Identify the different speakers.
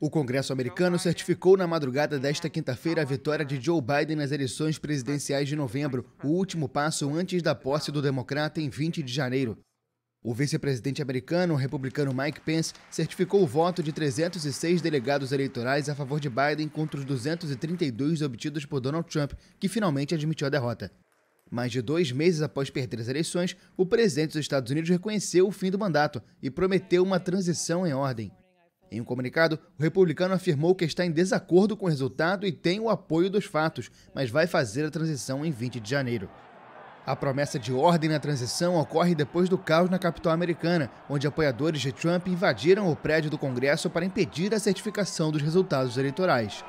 Speaker 1: O Congresso americano certificou na madrugada desta quinta-feira a vitória de Joe Biden nas eleições presidenciais de novembro, o último passo antes da posse do democrata em 20 de janeiro. O vice-presidente americano, o republicano Mike Pence, certificou o voto de 306 delegados eleitorais a favor de Biden contra os 232 obtidos por Donald Trump, que finalmente admitiu a derrota. Mais de dois meses após perder as eleições, o presidente dos Estados Unidos reconheceu o fim do mandato e prometeu uma transição em ordem. Em um comunicado, o republicano afirmou que está em desacordo com o resultado e tem o apoio dos fatos, mas vai fazer a transição em 20 de janeiro. A promessa de ordem na transição ocorre depois do caos na capital americana, onde apoiadores de Trump invadiram o prédio do Congresso para impedir a certificação dos resultados eleitorais.